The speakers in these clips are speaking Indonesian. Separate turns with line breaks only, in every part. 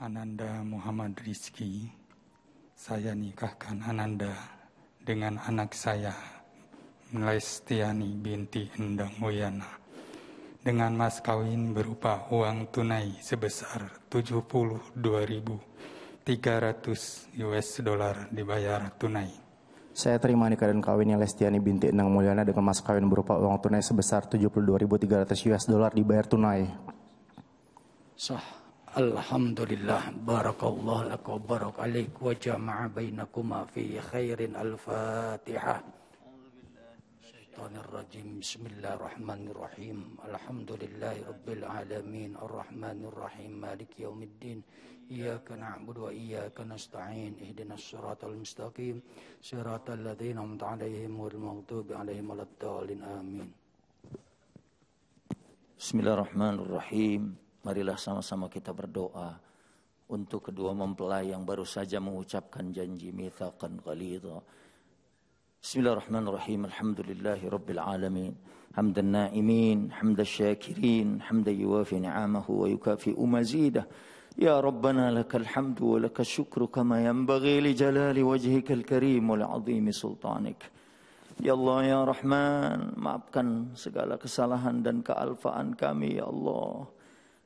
Ananda Muhammad Rizki, saya nikahkan Ananda dengan anak saya, Lestiani binti Endang Wiyana, dengan mas kawin berupa uang tunai sebesar 72.300 US dolar dibayar tunai. Saya terima nikah nikahan kawinnya Lestiani binti Endang Mulyana dengan mas kawin berupa uang tunai sebesar 72.300 US dolar dibayar tunai. Sah. الحمد لله بارك الله لك وبارك عليك وجمع بينكما في خير الفاتحة الشيطان الرجيم بسم الله الرحمن الرحيم الحمد لله رب العالمين الرحمن الرحيم مالك يوم الدين إياك نعبد وإياك نستعين اهدنا الصراط المستقيم صراط الذين أنعمت عليهم والمغضوب عليهم ولا الضالين آمين بسم الله الرحمن الرحيم Marilah sama-sama kita berdoa untuk kedua mempelai yang baru saja mengucapkan janji mithaqan ghalidha. Bismillahirrahmanirrahim. Alhamdulillahi rabbil alamin. Hamdan naimin, hamdan syakirin, hamdan yuwafi ni'amahu wa yukafi mazidah. يا ربنا لك الحمد ولك li jalali wajhika al-karim wa ولعظيم sultanik. Ya Allah ya Rahman, maafkan segala kesalahan dan kealfaan kami ya Allah.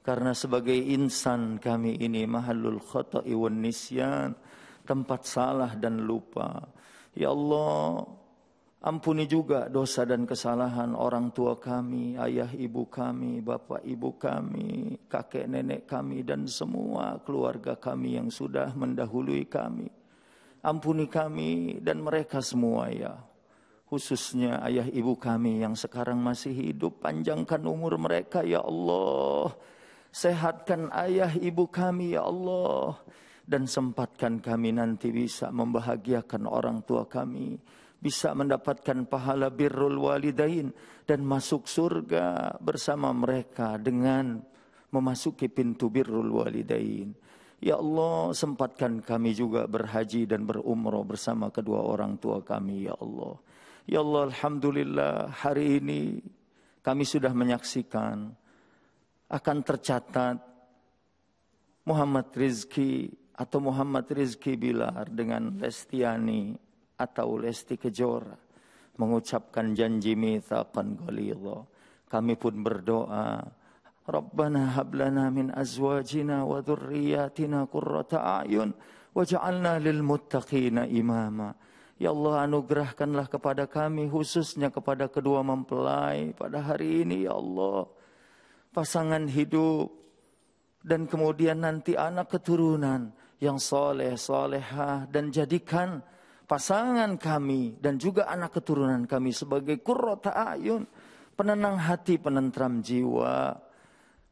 Karena sebagai insan kami ini mahalul khata'i wan nisyan, tempat salah dan lupa. Ya Allah, ampuni juga dosa dan kesalahan orang tua kami, ayah ibu kami, bapak ibu kami, kakek nenek kami dan semua keluarga kami yang sudah mendahului kami. Ampuni kami dan mereka semua ya. Khususnya ayah ibu kami yang sekarang masih hidup, panjangkan umur mereka ya Allah. Sehatkan ayah ibu kami ya Allah. Dan sempatkan kami nanti bisa membahagiakan orang tua kami. Bisa mendapatkan pahala birrul walidain. Dan masuk surga bersama mereka dengan memasuki pintu birrul walidain. Ya Allah, sempatkan kami juga berhaji dan berumroh bersama kedua orang tua kami, Ya Allah. Ya Allah, Alhamdulillah hari ini kami sudah menyaksikan akan tercatat Muhammad Rizki atau Muhammad Rizki Bilar dengan Lestiani atau Lesti Kejora mengucapkan janji mitsaqan ghalidha. Kami pun berdoa, Rabbana hablana min azwajina wa dhurriyyatina qurrata a'yun waj'alna lil muttaqina imama. Ya Allah anugerahkanlah kepada kami khususnya kepada kedua mempelai pada hari ini ya Allah pasangan hidup, dan kemudian nanti anak keturunan yang soleh, solehah, dan jadikan pasangan kami dan juga anak keturunan kami sebagai kurrota ayun, penenang hati, penentram jiwa,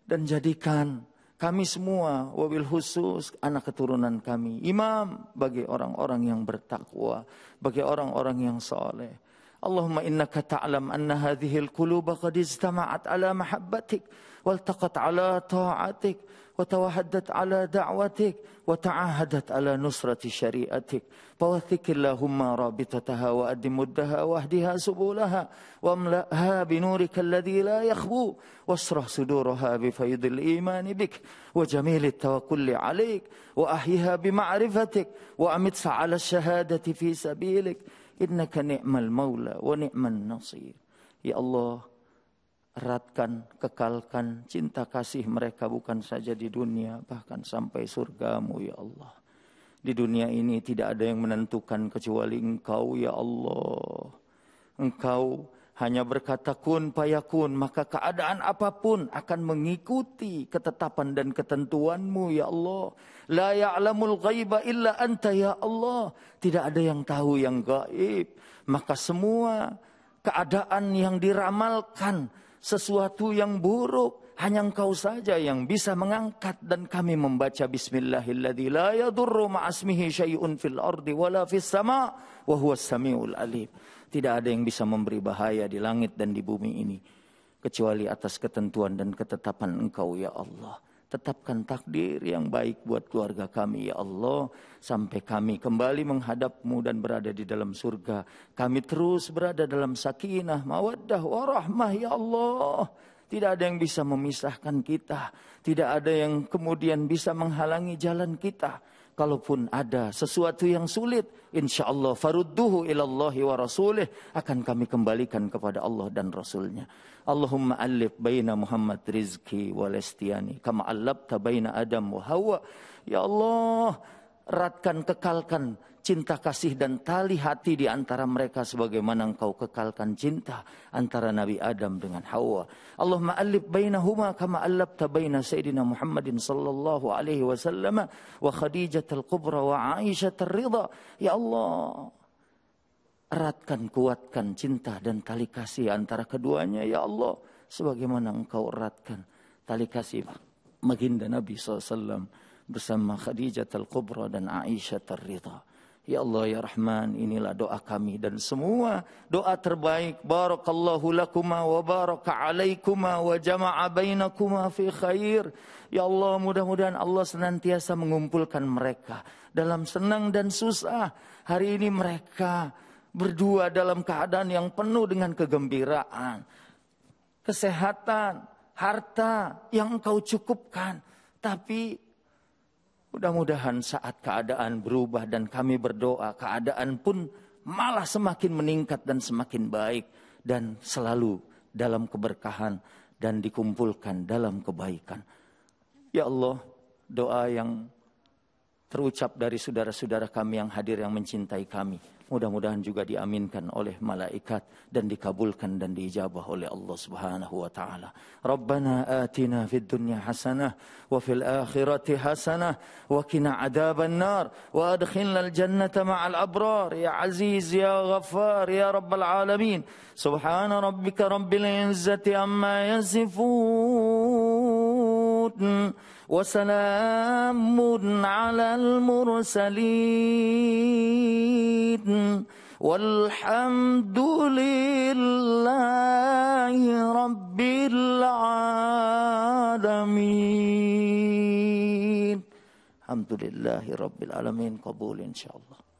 dan jadikan kami semua wabil khusus anak keturunan kami imam bagi orang-orang yang bertakwa bagi orang-orang yang soleh اللهم انك تعلم ان هذه القلوب قد اجتمعت على محبتك والتقت على طاعتك وتوحدت على دعوتك وتعاهدت على نصرة شريعتك فوثق اللهم رابطتها وأد مدها واهدها سبلها واملأها بنورك الذي لا يخبو واشرح صدورها بفيض الإيمان بك وجميل التوكل عليك وأحيها بمعرفتك وأمتص على الشهادة في سبيلك innaka ni'mal maula wa ni'man nasir ya allah eratkan kekalkan cinta kasih mereka bukan saja di dunia bahkan sampai surgamu ya allah di dunia ini tidak ada yang menentukan kecuali engkau ya allah engkau hanya berkata kun payakun maka keadaan apapun akan mengikuti ketetapan dan ketentuanmu ya Allah la ya'lamul ghaiba illa anta ya Allah tidak ada yang tahu yang gaib maka semua keadaan yang diramalkan sesuatu yang buruk hanya engkau saja yang bisa mengangkat dan kami membaca bismillahilladzi la yadurru ma'asmihi syai'un fil ardi sama wa samiul Tidak ada yang bisa memberi bahaya di langit dan di bumi ini kecuali atas ketentuan dan ketetapan engkau ya Allah. Tetapkan takdir yang baik buat keluarga kami ya Allah. Sampai kami kembali menghadapmu dan berada di dalam surga. Kami terus berada dalam sakinah, mawaddah, warahmah ya Allah. Tidak ada yang bisa memisahkan kita. Tidak ada yang kemudian bisa menghalangi jalan kita. Kalaupun ada sesuatu yang sulit, insya Allah farudduhu ilallahi wa rasulih akan kami kembalikan kepada Allah dan Rasulnya. Allahumma alif baina Muhammad rizki wa lestiani kama alabta baina Adam wa Hawa. Ya Allah, eratkan, kekalkan cinta kasih dan tali hati di antara mereka sebagaimana engkau kekalkan cinta antara Nabi Adam dengan Hawa. Allahumma alif bainahuma kama allabta baina Sayyidina Muhammadin sallallahu alaihi wasallam wa Khadijah al-Kubra wa Aisyah al-Ridha. Ya Allah, eratkan, kuatkan cinta dan tali kasih antara keduanya. Ya Allah, sebagaimana engkau eratkan tali kasih baginda Nabi sallallahu alaihi wasallam bersama Khadijah Al-Kubra dan Aisyah Al-Ridha. Ya Allah ya Rahman inilah doa kami dan semua doa terbaik barakallahu lakuma wa baraka alaikuma wa jama'a bainakuma fi khair ya Allah mudah-mudahan Allah senantiasa mengumpulkan mereka dalam senang dan susah hari ini mereka berdua dalam keadaan yang penuh dengan kegembiraan kesehatan harta yang engkau cukupkan tapi Mudah-mudahan saat keadaan berubah dan kami berdoa, keadaan pun malah semakin meningkat dan semakin baik dan selalu dalam keberkahan dan dikumpulkan dalam kebaikan. Ya Allah, doa yang terucap dari saudara-saudara kami yang hadir yang mencintai kami. mudah-mudahan juga diaminkan oleh malaikat dan dikabulkan dan diijabah oleh Allah Subhanahu wa taala. Rabbana atina fid dunya hasanah wa fil akhirati hasanah wa qina adzaban nar wa adkhilna al jannata ma'al abrar ya aziz ya ghaffar ya rabbal alamin. Subhana rabbika rabbil izzati amma yasifun وسلام على المرسلين والحمد لله رب العالمين الحمد لله رب العالمين قبول إن شاء الله